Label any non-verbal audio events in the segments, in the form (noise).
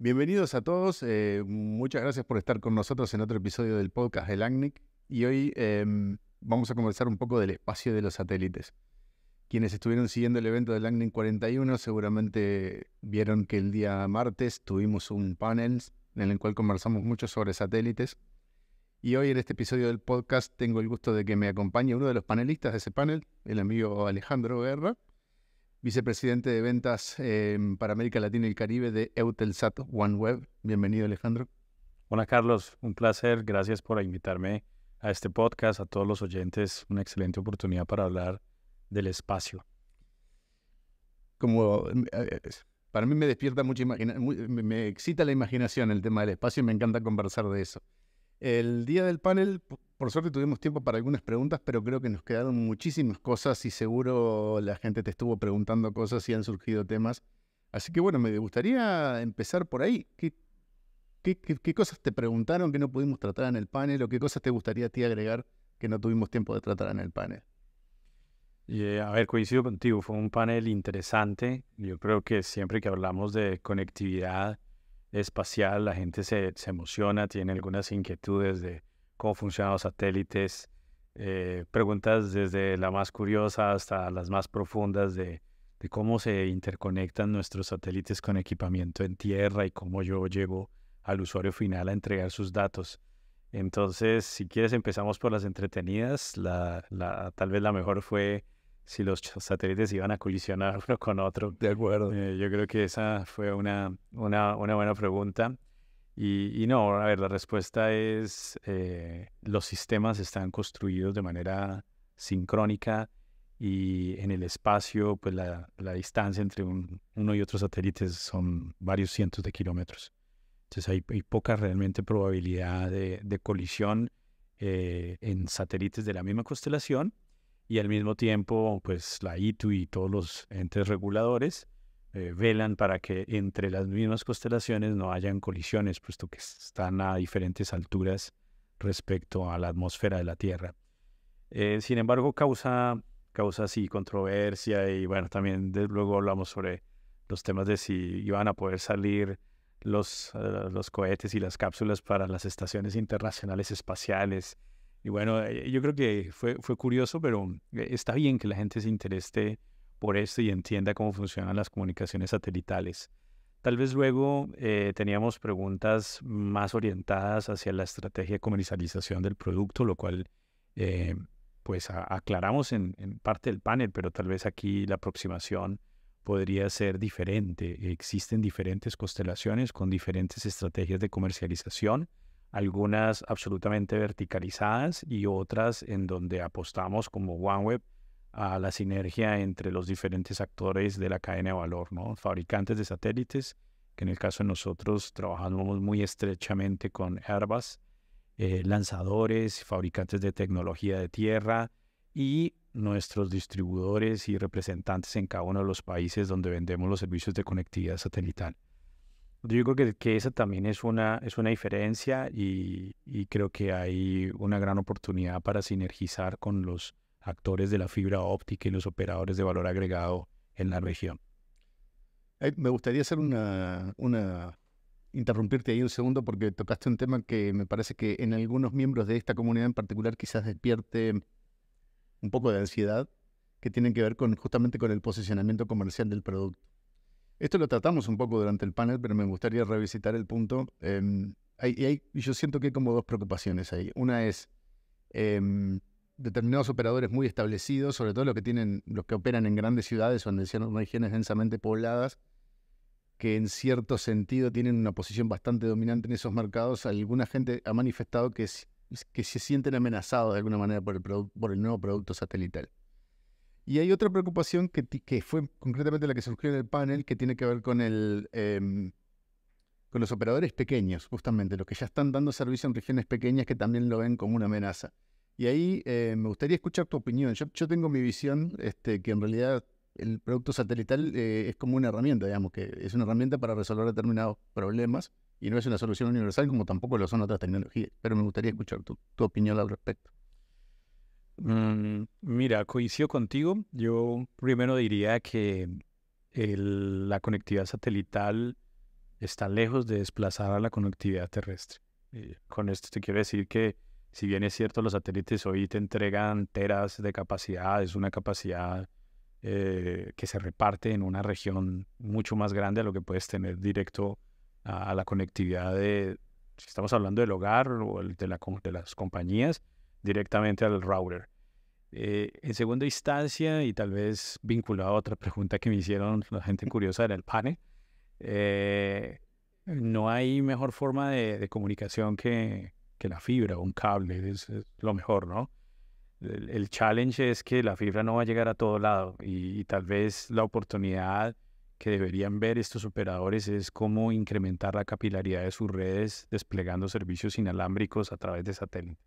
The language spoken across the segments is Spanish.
Bienvenidos a todos. Eh, muchas gracias por estar con nosotros en otro episodio del podcast del ACNIC. Y hoy em, vamos a conversar un poco del espacio de los satélites. Quienes estuvieron siguiendo el evento del ACNIC 41 seguramente vieron que el día martes tuvimos un panel en el cual conversamos mucho sobre satélites. Y hoy en este episodio del podcast tengo el gusto de que me acompañe uno de los panelistas de ese panel, el amigo Alejandro Guerra, vicepresidente de ventas em, para América Latina y el Caribe de Eutelsat OneWeb. Bienvenido, Alejandro. Hola, Carlos. Un placer. Gracias por invitarme a este podcast. A todos los oyentes, una excelente oportunidad para hablar del espacio. Como em, eh, para mí me despierta mucho, me excita la imaginación el tema del espacio y me encanta conversar de eso. El día del panel, por suerte tuvimos tiempo para algunas preguntas, pero creo que nos quedaron muchísimas cosas y seguro la gente te estuvo preguntando cosas y han surgido temas. Así que bueno, me gustaría empezar por ahí. ¿Qué, cosas te preguntaron que no pudimos tratar en el panel o qué cosas te gustaría a ti agregar que no tuvimos tiempo de tratar en el panel? Eh, a ver, coincido contigo, fue un panel interesante. Yo creo que siempre que hablamos de conectividad, espacial, la gente se, emociona, tiene algunas inquietudes de cómo funcionan los satélites, eh, preguntas desde la más curiosa hasta las más profundas de, cómo se interconectan nuestros satélites con equipamiento en tierra y cómo yo llevo al usuario final a entregar sus datos. Entonces, si quieres, empezamos por las entretenidas. tal vez la mejor fue si los satélites iban a colisionar (laughs) uno con otro. De acuerdo. Eh, yo creo que esa fue una, una, buena pregunta. Y, no, a ver, la respuesta es, eh, los sistemas están construidos de manera sincrónica y en el espacio, pues la, la distancia entre uno y otro satélite son varios cientos de kilómetros. Entonces hay, poca realmente probabilidad de, de colisión eh, en satélites de la misma constelación y al mismo tiempo, pues la ITU y todos los entes reguladores eh, velan para que entre las mismas constelaciones no hayan colisiones, puesto que están a diferentes alturas respecto a la atmósfera de la Tierra. Eh, sin embargo, causa, causa sí controversia y bueno, también luego hablamos sobre los temas de si iban a poder salir los, eh, los cohetes y las cápsulas para las estaciones internacionales espaciales y bueno, eh, yo creo que fue, fue curioso, pero mm, e, está bien que la gente se interese por esto y entienda cómo funcionan las comunicaciones satelitales. Tal vez luego eh, teníamos preguntas más orientadas hacia la estrategia de comercialización del producto, lo cual eh, pues aclaramos en, en, parte del panel, pero tal vez aquí la aproximación podría ser diferente. Existen diferentes constelaciones con diferentes estrategias de comercialización algunas absolutamente verticalizadas y otras en donde apostamos como OneWeb a la sinergia entre los diferentes actores de la cadena de valor, fabricantes de satélites, que en el caso de nosotros trabajamos muy estrechamente con Airbus, eh, lanzadores, fabricantes de tecnología de tierra y nuestros distribuidores y representantes en cada uno de los países donde vendemos los servicios de conectividad satelital. Yo creo que, esa también es una, es una diferencia y, creo que hay una gran oportunidad para sinergizar con los actores de la fibra óptica y los operadores de valor agregado en la región. me gustaría hacer una, una, interrumpirte ahí un segundo porque tocaste un tema que me parece que en algunos miembros de esta comunidad en particular quizás despierte un poco de ansiedad que tiene que ver con justamente con el posicionamiento comercial del producto. Esto lo tratamos un poco durante el panel, pero me gustaría revisitar el punto. Em, y yo siento que hay como dos preocupaciones ahí. Una es em, determinados operadores muy establecidos, sobre todo los que tienen, los que operan en grandes ciudades o en regiones densamente pobladas, que en cierto sentido tienen una posición bastante dominante en esos mercados. Alguna gente ha manifestado que, se sienten amenazados de alguna manera por el nuevo producto satelital. Y hay otra preocupación que, fue concretamente la que surgió en el panel, que tiene que ver con, el, em, con los operadores pequeños, justamente, los que ya están dando servicio en regiones pequeñas que también lo ven como una amenaza. Y ahí eh, me gustaría escuchar tu opinión. Yo, tengo mi visión, este, que en realidad el producto satelital eh, es como una herramienta, digamos, que es una herramienta para resolver determinados problemas y no es una solución universal como tampoco lo son otras tecnologías. Pero me gustaría escuchar tu opinión al respecto. Mm, mira, coincido contigo. Yo primero diría que la conectividad satelital está lejos de desplazar a la conectividad terrestre. Eh, con esto te quiero decir que si bien es cierto, los satélites hoy te entregan teras de capacidad, es una capacidad eh, que se reparte en una región mucho más grande a lo que puedes tener directo a, la conectividad de, si estamos hablando del hogar o de las compañías, directamente al router. Eh, en segunda instancia, y tal vez vinculado a otra pregunta que me hicieron la gente (laughs) curiosa era el panel, eh, no hay mejor forma de, comunicación que, la fibra o un cable, es, lo mejor, ¿no? El, challenge es que la fibra no va a llegar a todo lado y tal vez la oportunidad que deberían ver estos operadores es cómo incrementar la capilaridad de sus redes desplegando servicios inalámbricos a través de satélite.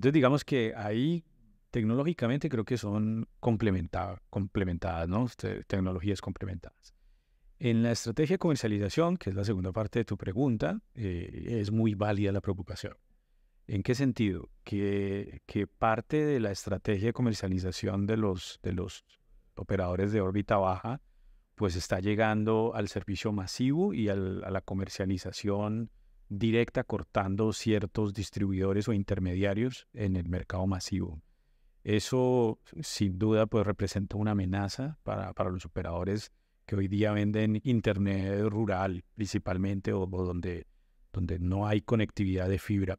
Entonces, digamos que ahí tecnológicamente creo que son complementadas, ¿no? Tecnologías complementadas. En la estrategia de comercialización, que es la segunda parte de tu pregunta, eh, es muy válida la preocupación. ¿En qué sentido? Que, parte de la estrategia de comercialización de los, operadores de órbita baja, pues está llegando al servicio masivo y a la comercialización directa cortando ciertos distribuidores o intermediarios en el mercado masivo. Eso sin duda pues representa una amenaza para, los operadores que hoy día venden internet rural principalmente o, donde, donde no hay conectividad de fibra.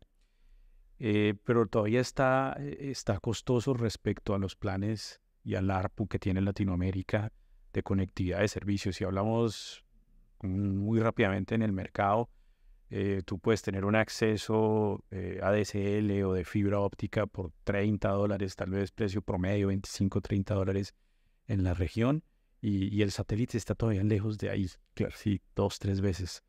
Eh, pero todavía está, eh, está costoso respecto a los planes y al ARPU que tiene Latinoamérica de conectividad de servicios. Si hablamos muy rápidamente en el mercado, eh, tú puedes tener un acceso eh, ADSL o de fibra óptica por 30 dólares, tal vez precio promedio, 25, 30 dólares en la región. Y, el satélite está todavía lejos de ahí, claro. sí, dos, tres veces.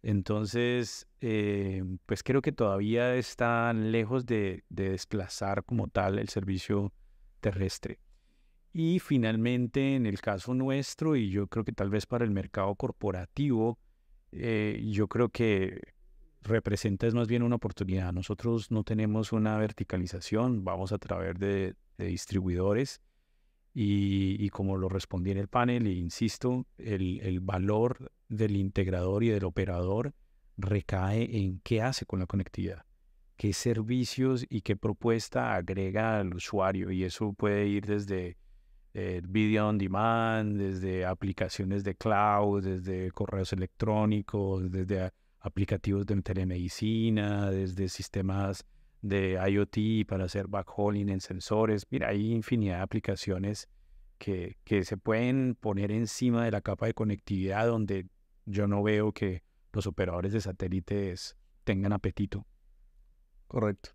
Entonces, eh, pues creo que todavía están lejos de, desplazar como tal el servicio terrestre. Y finalmente, en el caso nuestro, y yo creo que tal vez para el mercado corporativo, eh, yo creo que representa es más bien una oportunidad. Nosotros no tenemos una verticalización, vamos a través de, distribuidores y, como lo respondí en el panel, e insisto, el valor del integrador y del operador recae en qué hace con la conectividad qué servicios y qué propuesta agrega al usuario. Y eso puede ir desde video on demand, desde aplicaciones de cloud, desde correos electrónicos, desde aplicativos de telemedicina, desde sistemas de IoT para hacer backhauling en sensores. Mira, hay infinidad de aplicaciones que, se pueden poner encima de la capa de conectividad donde yo no veo que los operadores de satélites tengan apetito. Correcto.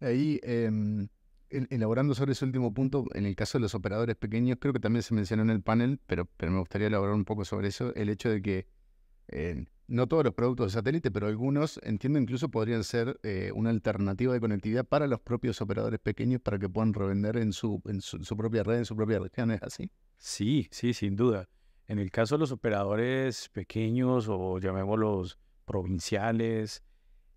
Ahí, em, elaborando sobre ese último punto, en el caso de los operadores pequeños, creo que también se mencionó en el panel, pero, pero me gustaría elaborar un poco sobre eso, el hecho de que eh, no todos los productos de satélite, pero algunos, entiendo, incluso podrían ser eh, una alternativa de conectividad para los propios operadores pequeños para que puedan revender en su, en su propia red, en su propia región, ¿es así? Sí, sí, sin duda. En el caso de los operadores pequeños o llamémoslos provinciales,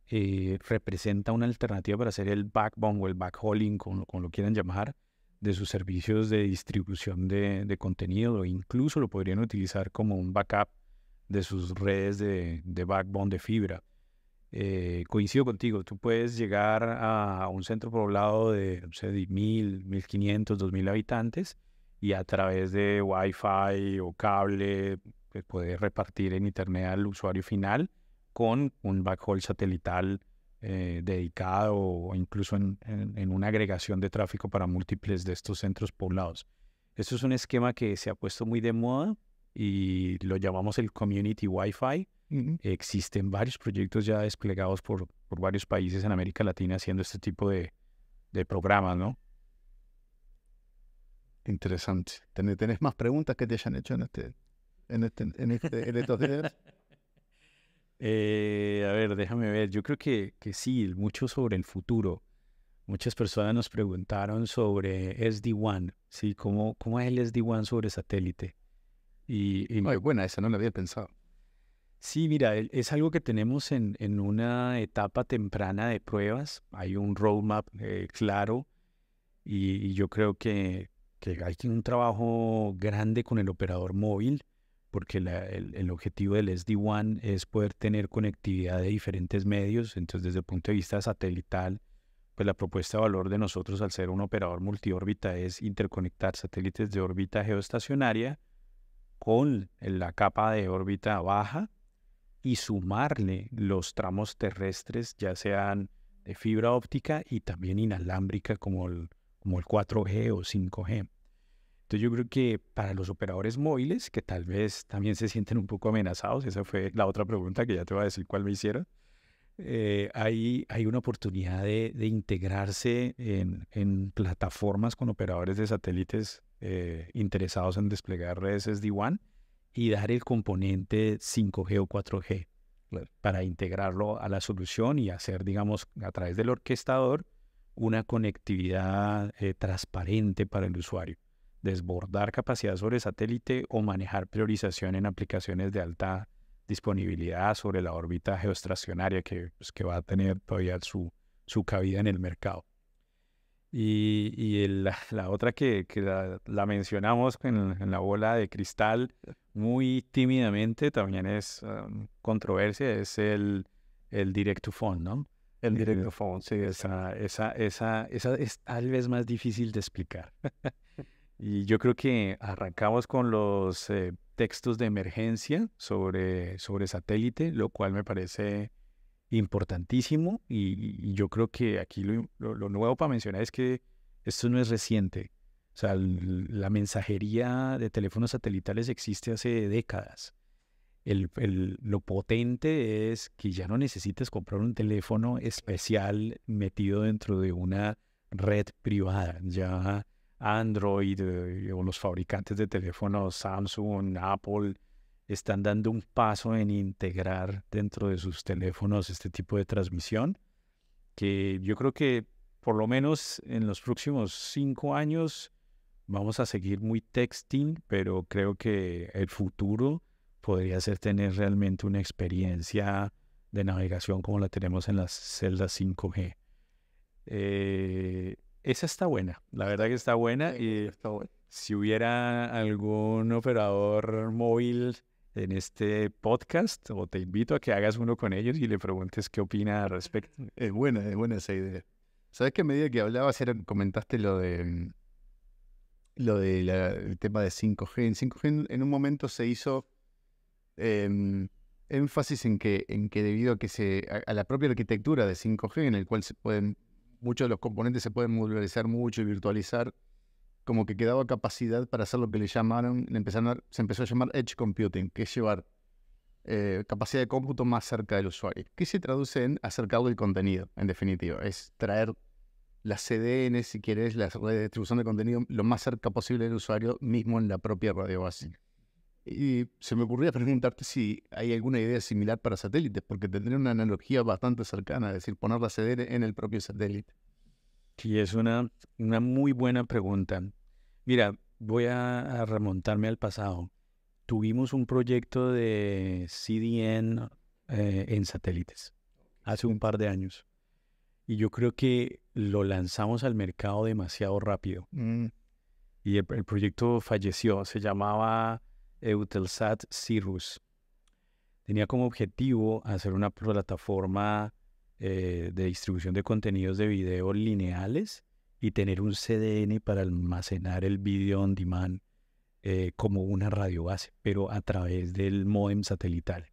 eh, representa una alternativa para hacer el backbone o el backhauling, como, lo quieran llamar, de sus servicios de distribución de, contenido o incluso lo podrían utilizar como un backup de sus redes de, backbone de fibra. Eh, coincido contigo, tú puedes llegar a un centro poblado de, no sé, de 1.000, 1.500, 2.000 habitantes y a través de Wi-Fi o cable puedes repartir en Internet al usuario final con un backhaul satelital eh, dedicado o incluso en, una agregación de tráfico para múltiples de estos centros poblados. Esto es un esquema que se ha puesto muy de moda y lo llamamos el Community Wi-Fi. Existen varios proyectos ya desplegados por, varios países en América Latina haciendo este tipo de, programas, ¿no? Interesante. ¿Tenés más preguntas que te hayan hecho en este, en este, en este, estos días? (laughs) Eh, a ver, déjame ver. Yo creo que, que sí, mucho sobre el futuro. Muchas personas nos preguntaron sobre SD-WAN, ¿sí? ¿Cómo, ¿Cómo es el SD-WAN sobre satélite? Y, buena, esa no la había pensado. Sí, mira, es algo que tenemos en, en una etapa temprana de pruebas. Hay un roadmap eh, claro y, yo creo que, que hay un trabajo grande con el operador móvil porque el, objetivo del sd 1 es poder tener conectividad de diferentes medios. Entonces, desde el punto de vista satelital, pues la propuesta de valor de nosotros al ser un operador multiórbita es interconectar satélites de órbita geoestacionaria con la capa de órbita baja y sumarle los tramos terrestres, ya sean de fibra óptica y también inalámbrica como como el 4G o 5G. Entonces yo creo que para los operadores móviles, que tal vez también se sienten un poco amenazados, esa fue la otra pregunta que ya te voy a decir cuál me hicieron, eh, hay, una oportunidad de, integrarse en, plataformas con operadores de satélites eh, interesados en desplegar redes SD-WAN y dar el componente 5G o 4G para integrarlo a la solución y hacer, digamos, a través del orquestador, una conectividad eh, transparente para el usuario desbordar capacidad sobre satélite o manejar priorización en aplicaciones de alta disponibilidad sobre la órbita geoestacionaria que, pues, que va a tener todavía su, su cabida en el mercado. Y, y (laughs) la, otra que, que la, mencionamos en, la bola de cristal muy tímidamente, también es um, controversia, es el, el direct to phone, ¿no? El eh, direct to phone, sí. Esa, esa, esa, esa es tal vez más difícil de explicar. (laughs) Y yo creo que arrancamos con los eh, textos de emergencia sobre, sobre satélite, lo cual me parece importantísimo y, yo creo que aquí lo, nuevo para mencionar es que esto no es reciente. O sea, la mensajería de teléfonos satelitales existe hace décadas. lo potente es que ya no necesitas comprar un teléfono especial metido dentro de una red privada. Ya Android eh, o los fabricantes de teléfonos Samsung, Apple, están dando un paso en integrar dentro de sus teléfonos este tipo de transmisión, que yo creo que por lo menos en los próximos cinco años vamos a seguir muy texting, pero creo que el futuro podría ser tener realmente una experiencia de navegación como la tenemos en las celdas 5G. Eh, esa está buena, la verdad que está buena. y si hubiera algún operador móvil en este podcast, o te invito a que hagas uno con ellos y le preguntes qué opina al respecto. (laughs) Es buena, es buena esa idea. ¿Sabes que a medida que hablabas, era, comentaste lo de mm, lo del tema de 5G? En 5G en un momento se hizo em, énfasis en que, debido a que se a la propia arquitectura de 5G, en el cual se pueden muchos de los componentes se pueden modularizar mucho y virtualizar, como que quedaba capacidad para hacer lo que le llamaron, se empezó a llamar Edge Computing, que es llevar eh, capacidad de cómputo más cerca del usuario, que se traduce en acercar el contenido, en definitiva, es traer las CDN, si quieres, las redes de distribución de contenido lo más cerca posible del usuario mismo en la propia radio base. Y se me ocurría preguntarte si hay alguna idea similar para satélites, porque tendría una analogía bastante cercana, es decir, poner la CDN en el propio satélite. Sí, es una, una muy buena pregunta. Mira, voy a, remontarme al pasado. Tuvimos un proyecto de CDN eh, en satélites hace un par de años. Y yo creo que lo lanzamos al mercado demasiado rápido. Mm. Y el, proyecto falleció. Se llamaba eh, Eutelsat Cirrus Tenía como objetivo hacer una plataforma eh, de distribución de contenidos de video lineales y tener un CDN para almacenar el video on demand eh, como una radio base, pero a través del modem satelital.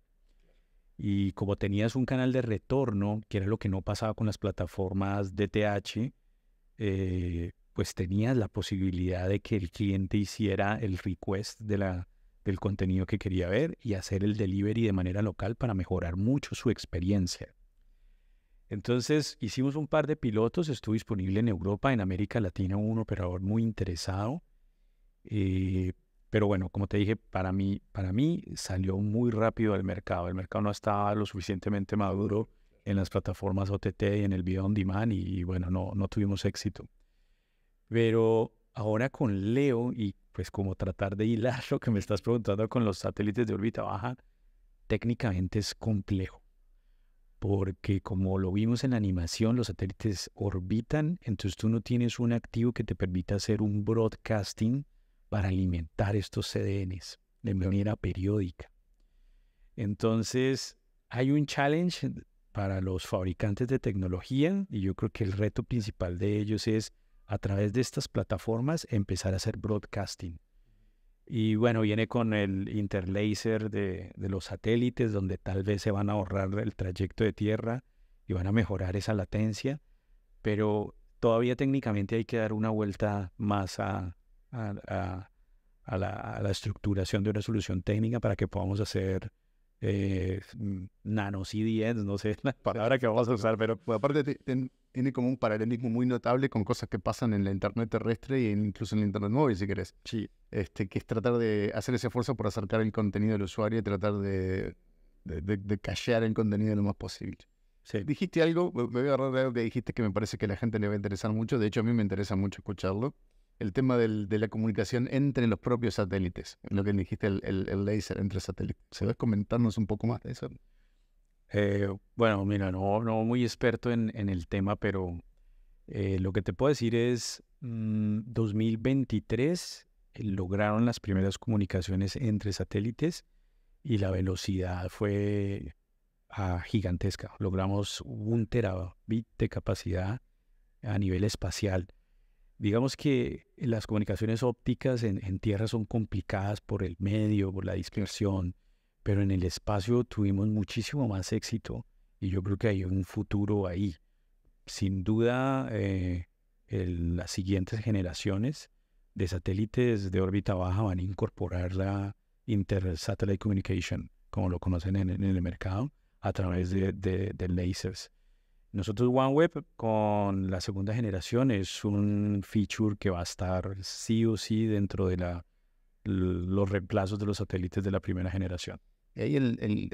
Y como tenías un canal de retorno, que era lo que no pasaba con las plataformas DTH, pues tenías la posibilidad de que el cliente hiciera el request de la del contenido que quería ver y hacer el delivery de manera local para mejorar mucho su experiencia. Entonces hicimos un par de pilotos, estuvo disponible en Europa, en América Latina un operador muy interesado. Eh, pero bueno, como te dije, para mí, para mí salió muy rápido del mercado. El mercado no estaba lo suficientemente maduro en las plataformas OTT y en el video on demand y, bueno, no, no tuvimos éxito. Pero ahora con Leo y pues como tratar de hilar (laughs) lo que me estás preguntando con los satélites de órbita baja, técnicamente es complejo. Porque como lo vimos en la animación, los satélites orbitan, entonces tú no tienes un activo que te permita hacer un broadcasting para alimentar estos CDNs de manera periódica. Entonces, hay un challenge para los fabricantes de tecnología y yo creo que el reto principal de ellos es a través de estas plataformas empezar a hacer broadcasting. Y bueno, viene con el interlaser de, los satélites, donde tal vez se van a ahorrar el trayecto de tierra y van a mejorar esa latencia, pero todavía técnicamente hay que dar una vuelta más a, la, estructuración de una solución técnica para que podamos hacer eh, mm, nanos no sé (laughs) la palabra que vamos a usar, pero... Aparte, tiene como un paralelismo muy notable con cosas que pasan en la Internet terrestre e incluso en la Internet móvil, si querés. Sí. Este, que es tratar de hacer ese esfuerzo por acercar el contenido al usuario y tratar de, de, callar el contenido lo más posible. Sí. Dijiste algo, me voy a agarrar de algo que dijiste que me parece que a la gente le va a interesar mucho, de hecho a mí me interesa mucho escucharlo, el tema de la comunicación entre los propios satélites, lo que dijiste, el, el, laser entre satélites. ¿Se a comentarnos un poco más de eso? Eh, bueno, mira, no, no muy experto en, el tema, pero eh, lo que te puedo decir es, mmm, 2023 eh, lograron las primeras comunicaciones entre satélites y la velocidad fue ah, gigantesca. Logramos un terabit de capacidad a nivel espacial. Digamos que las comunicaciones ópticas en tierra son complicadas por el medio, por la dispersión pero en el espacio tuvimos muchísimo más éxito y yo creo que hay un futuro ahí. Sin duda, eh, las siguientes generaciones de satélites de órbita baja van a incorporar la Inter-Satellite Communication, como lo conocen en, el mercado, a través de, lasers. Nosotros OneWeb con la segunda generación es un feature que va a estar sí o sí dentro de la, los reemplazos de los satélites de la primera generación. Y ahí el,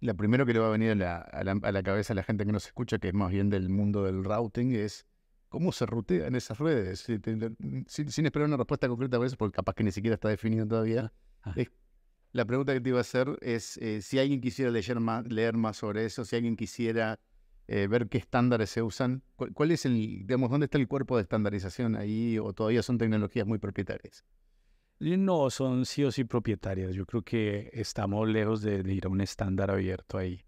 la primero que le va a venir a la, cabeza a la gente que nos escucha, que es más bien del mundo del routing, es cómo se rutea en esas redes. Sin, esperar una respuesta concreta a eso, porque capaz que ni siquiera está definido todavía. Ah, ah. la pregunta que te iba a hacer es eh, si alguien quisiera leer más, leer más sobre eso, si alguien quisiera eh, ver qué estándares se usan, es el, digamos, dónde está el cuerpo de estandarización ahí o todavía son tecnologías muy propietarias? No, son sí o sí propietarias. Yo creo que estamos lejos de, ir a un estándar abierto ahí,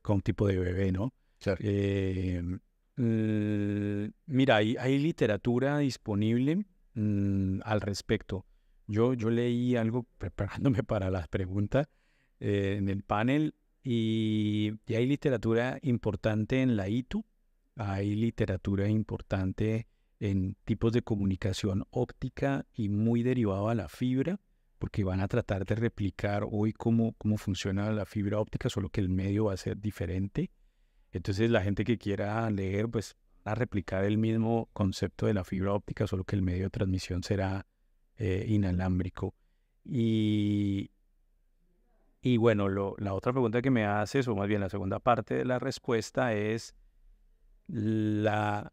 con un tipo de bebé, ¿no? Eh, mm, mira, hay, literatura disponible mm, al respecto. Yo, yo leí algo (laughs) preparándome para las preguntas eh, en el panel y, y, hay literatura importante en la ITU, hay literatura importante en tipos de comunicación óptica y muy derivado a la fibra, porque van a tratar de replicar hoy cómo, cómo funciona la fibra óptica, solo que el medio va a ser diferente. Entonces la gente que quiera leer, pues a replicar el mismo concepto de la fibra óptica, solo que el medio de transmisión será eh, inalámbrico. Y, y bueno, la otra pregunta que me haces, o más bien la segunda parte de la respuesta, es la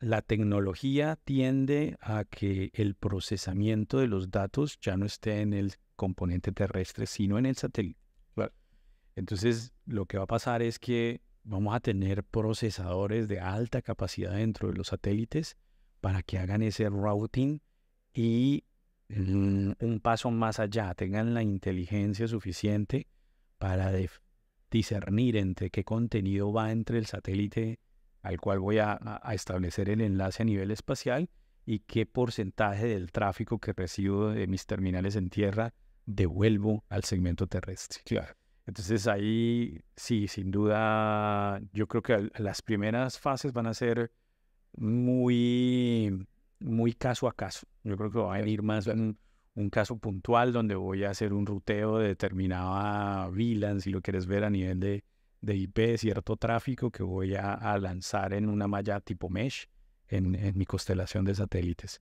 la tecnología tiende a que el procesamiento de los datos ya no esté en el componente terrestre, sino en el satélite. Entonces, lo que va a pasar es que vamos a tener procesadores de alta capacidad dentro de los satélites para que hagan ese routing y mm, un paso más allá, tengan la inteligencia suficiente para discernir entre qué contenido va entre el satélite al cual voy a, establecer el enlace a nivel espacial y qué porcentaje del tráfico que recibo de mis terminales en tierra devuelvo al segmento terrestre. Claro. Entonces ahí sí, sin duda, yo creo que las primeras fases van a ser muy, muy caso a caso. Yo creo que va a venir más un, un caso puntual donde voy a hacer un ruteo de determinada VLAN, si lo quieres ver a nivel de, de IP cierto tráfico que voy a, lanzar en una malla tipo mesh en, mi constelación de satélites.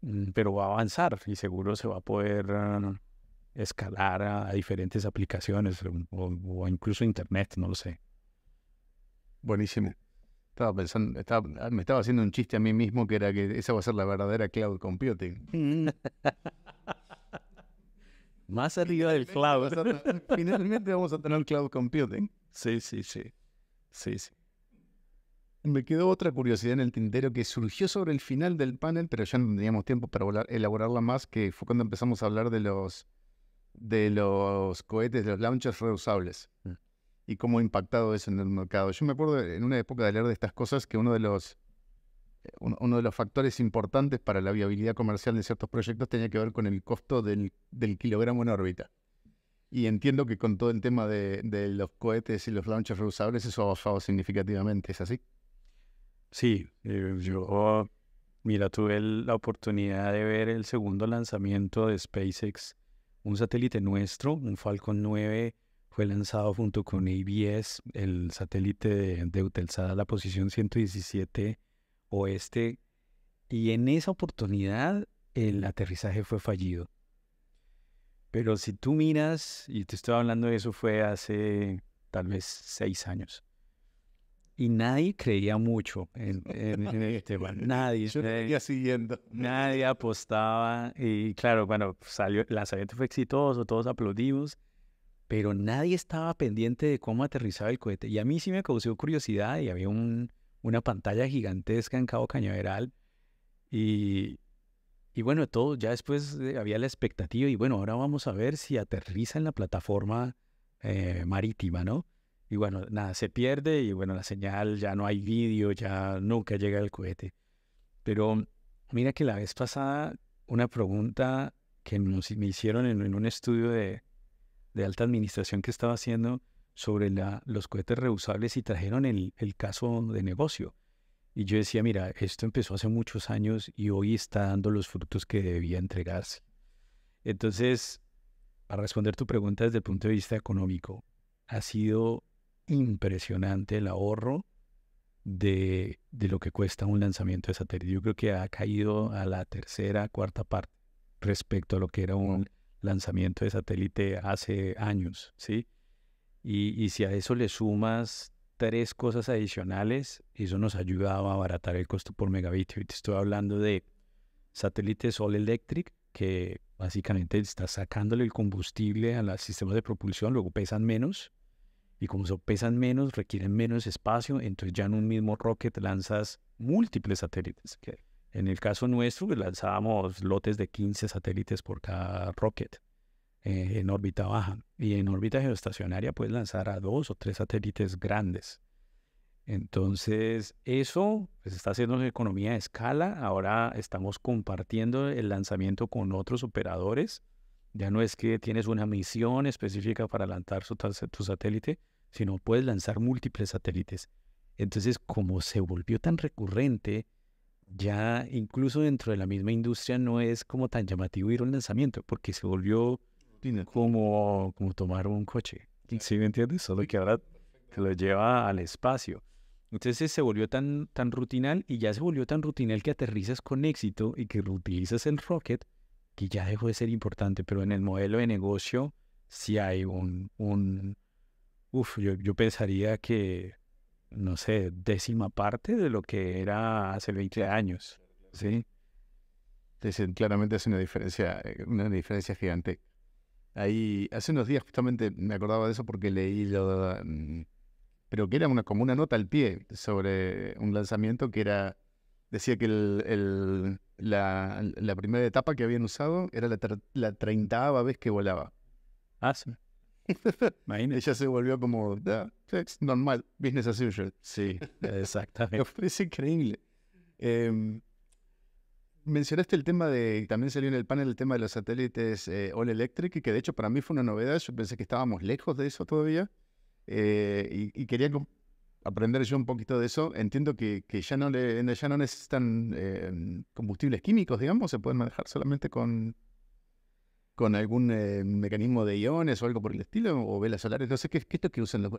Mm, pero va a avanzar y seguro se va a poder ah, escalar a, diferentes aplicaciones o, incluso Internet, no lo sé. Buenísimo. Estaba pensando, ah, me estaba haciendo un chiste a mí mismo que era que esa va a ser la verdadera cloud computing. Mm. (laughs) Más arriba del cloud. Finalmente vamos a tener cloud computing. Sí, sí, sí. Sí, Me quedó otra curiosidad en el tintero que surgió sobre el final del panel, pero ya no teníamos tiempo para elaborarla más, que fue cuando empezamos a hablar de los, de los cohetes, de los launchers reusables. Mm. Y cómo ha impactado eso en el mercado. Yo me acuerdo en una época de leer de estas cosas que uno de los, uno de los factores importantes para la viabilidad comercial de ciertos proyectos tenía que ver con el costo del, del kilogramo en órbita. Y entiendo que con todo el tema de, los cohetes y los launchers reusables eso ha bajado significativamente, ¿es así? Sí, eh, yo, mira, tuve la oportunidad de ver el segundo lanzamiento de SpaceX. Un satélite nuestro, un Falcon 9, fue lanzado junto con ABS, el satélite de, utilizada la posición 117 oeste. Y en esa oportunidad el aterrizaje fue fallido. Pero si tú miras, y te estoy hablando de eso fue hace tal vez seis años, y nadie creía mucho en, en, (laughs) Nadie. Yo seguía siguiendo. Nadie apostaba. Y claro, bueno, salió, el fue exitoso, todos aplaudimos, pero nadie estaba pendiente de cómo aterrizaba el cohete. Y a mí sí me causó curiosidad y había una pantalla gigantesca en Cabo Cañaveral. Y, y bueno, todo, ya después eh, había la expectativa y bueno, ahora vamos a ver si aterriza en la plataforma eh, marítima, ¿no? Y bueno, nada, se pierde y bueno, la señal, ya no hay vídeo, ya nunca llega el cohete. Pero mira que la vez pasada, una pregunta que me hicieron en, un estudio de, alta administración que estaba haciendo sobre los cohetes reusables y trajeron el caso de negocio. Y yo decía, mira, esto empezó hace muchos años y hoy está dando los frutos que debía entregarse. Entonces, para responder tu pregunta desde el punto de vista económico, ha sido impresionante el ahorro de, lo que cuesta un lanzamiento de satélite. Yo creo que ha caído a la tercera, cuarta parte respecto a lo que era un lanzamiento de satélite hace años, ¿sí? Y, y si a eso le sumas tres cosas adicionales y eso nos ayudado a abaratar el costo por megabit. te estoy hablando de satélites Sol Electric, que básicamente está sacándole el combustible a los sistemas de propulsión, luego pesan menos. Y como pesan menos, requieren menos espacio, entonces ya en un mismo rocket lanzas múltiples satélites. Que en el caso nuestro, pues, lanzábamos lotes de 15 satélites por cada rocket. Eh, en órbita baja. Y en órbita geoestacionaria puedes lanzar a dos o tres satélites grandes. Entonces, eso se pues, está haciendo una economía de escala. Ahora estamos compartiendo el lanzamiento con otros operadores. Ya no es que tienes una misión específica para lanzar tu satélite, sino puedes lanzar múltiples satélites. Entonces, como se volvió tan recurrente, ya incluso dentro de la misma industria no es como tan llamativo ir a un lanzamiento, porque se volvió como, como tomar un coche. ¿Sí me entiendes? Solo que ahora te lo lleva al espacio. Entonces eh, se volvió tan, tan rutinal y ya se volvió tan rutinal que aterrizas con éxito y que utilizas el rocket, que ya dejó de ser importante, pero en el modelo de negocio sí hay un... un uf, yo, pensaría que, no sé, décima parte de lo que era hace 20 años. ¿sí? claramente es una diferencia, eh, una diferencia gigante. Ahí, hace unos días justamente me acordaba de eso porque leí lo, mm, pero que era una, como una nota al pie sobre un lanzamiento que era, decía que la, primera etapa que habían usado era la, la vez que volaba. Ah, sí. (laughs) Ella se volvió como, ah, normal, business as usual. Sí, (laughs) exactamente. Es increíble. Em, Mencionaste el tema de, también salió en el panel el tema de los satélites eh, All Electric, que de hecho para mí fue una novedad, yo pensé que estábamos lejos de eso todavía, eh, y, quería aprender yo un poquito de eso. Entiendo que, ya, no ya no necesitan eh, combustibles químicos, digamos, se pueden manejar solamente con, algún mecanismo de iones o algo por el estilo, o velas solares, no sé qué, es lo que usan los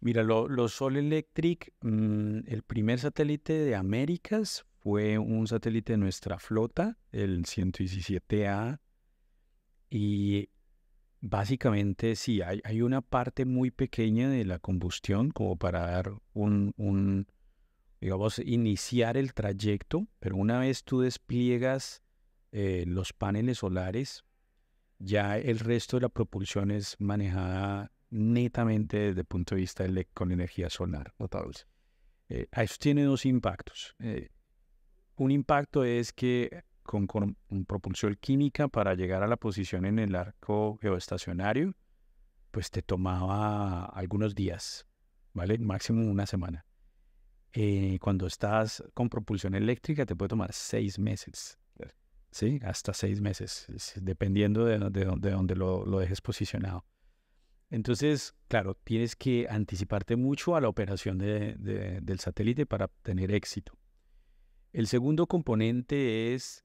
Mira, los all Electric, mm, el primer satélite de Américas fue un satélite de nuestra flota, el 117A, y básicamente sí, hay, una parte muy pequeña de la combustión como para dar un, digamos, iniciar el trayecto, pero una vez tú despliegas eh, los paneles solares, ya el resto de la propulsión es manejada netamente desde el punto de vista de con energía solar. Eh, eso tiene dos impactos. Eh, un impacto es que con, mm, propulsión química para llegar a la posición en el arco geoestacionario, pues te tomaba algunos días, ¿vale? Máximo una semana. Eh, cuando estás con propulsión eléctrica te puede tomar seis meses, ¿sí? Hasta seis meses, dependiendo de, de, donde lo, dejes posicionado. Entonces, claro, tienes que anticiparte mucho a la operación del satélite para tener éxito. El segundo componente es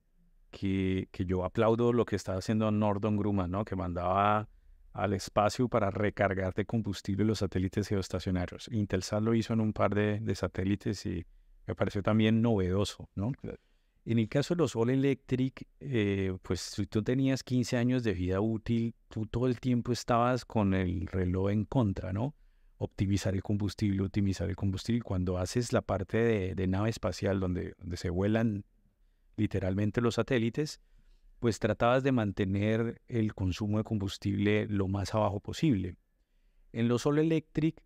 que, yo aplaudo lo que estaba haciendo Norton Grumman, ¿no? que mandaba al espacio para recargar de combustible los satélites geoestacionarios. Intelsat lo hizo en un par de, satélites y me pareció también novedoso. ¿no? En el caso de los All Electric, eh, pues si tú tenías 15 años de vida útil, tú todo el tiempo estabas con el reloj en contra, ¿no? optimizar el combustible, optimizar el combustible. Cuando haces la parte de, nave espacial donde, donde, se vuelan literalmente los satélites, pues tratabas de mantener el consumo de combustible lo más abajo posible. En los solo Electric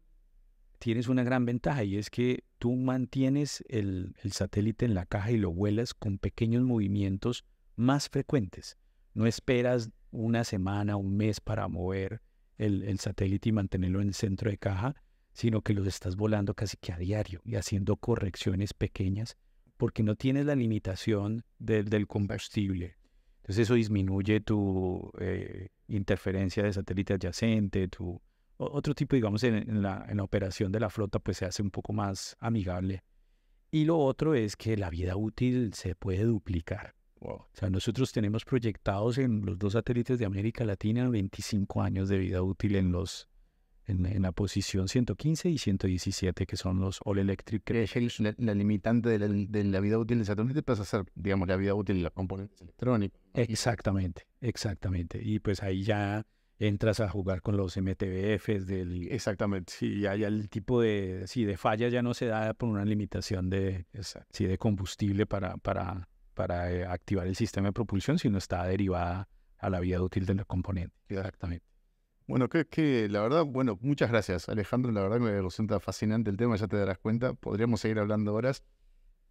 tienes una gran ventaja y es que tú mantienes el, el satélite en la caja y lo vuelas con pequeños movimientos más frecuentes. No esperas una semana, un mes para mover el, satélite y mantenerlo en el centro de caja, sino que los estás volando casi que a diario y haciendo correcciones pequeñas porque no tienes la limitación del combustible. Entonces eso disminuye tu eh, interferencia de satélite adyacente, tu otro tipo, digamos, en, en la operación de la flota, pues se hace un poco más amigable. Y lo otro es que la vida útil se puede duplicar. O sea, nosotros tenemos proyectados en los dos satélites de América Latina 25 años de vida útil en los en, la posición 115 y 117, que son los All Electric. La, la limitante de la, vida útil del satélite pasa a ser, digamos, la vida útil de los componentes electrónicos. Exactamente, exactamente. Y pues ahí ya entras a jugar con los MTBFs del... Exactamente. Si ya, el tipo de... Sí, de falla ya no se da por una limitación de, de combustible para, para para eh, activar el sistema de propulsión, si no está derivada a la vida útil de los componente. Exactamente. Bueno, creo que la verdad, bueno, muchas gracias Alejandro, la verdad que me resulta fascinante el tema, ya te darás cuenta, podríamos seguir hablando horas,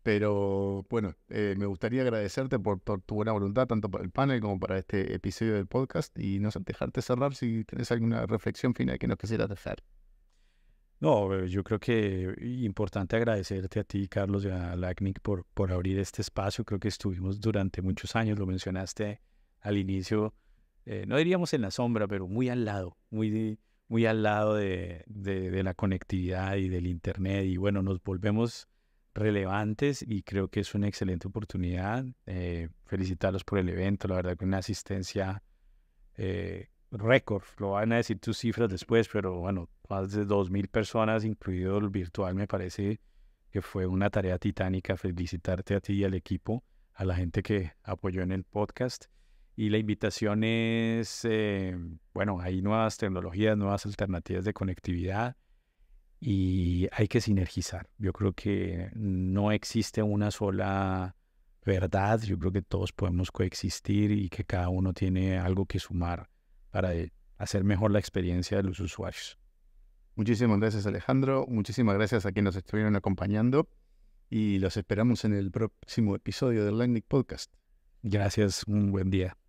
pero bueno, eh, me gustaría agradecerte por, tu buena voluntad, tanto para el panel como para este episodio del podcast, y no sé, dejarte cerrar si tienes alguna reflexión final que nos quisieras dejar. No, eh, yo creo que importante agradecerte a ti, Carlos, y a LACNIC por, por abrir este espacio. Creo que estuvimos durante muchos años, lo mencionaste al inicio, eh, no diríamos en la sombra, pero muy al lado, muy, muy al lado de, la conectividad y del Internet. Y bueno, nos volvemos relevantes y creo que es una excelente oportunidad. Eh, felicitarlos por el evento, la verdad que una asistencia eh, récord, lo van a decir tus cifras después, pero bueno, más de 2.000 personas, incluido el virtual, me parece que fue una tarea titánica. Felicitarte a ti y al equipo, a la gente que apoyó en el podcast. Y la invitación es, eh, bueno, hay nuevas tecnologías, nuevas alternativas de conectividad y hay que sinergizar. Yo creo que no existe una sola verdad, yo creo que todos podemos coexistir y que cada uno tiene algo que sumar para eh, hacer mejor la experiencia de los usuarios. Muchísimas gracias Alejandro, muchísimas gracias a quienes nos estuvieron acompañando y los esperamos en el próximo episodio del Lightning Podcast. Gracias, un buen día.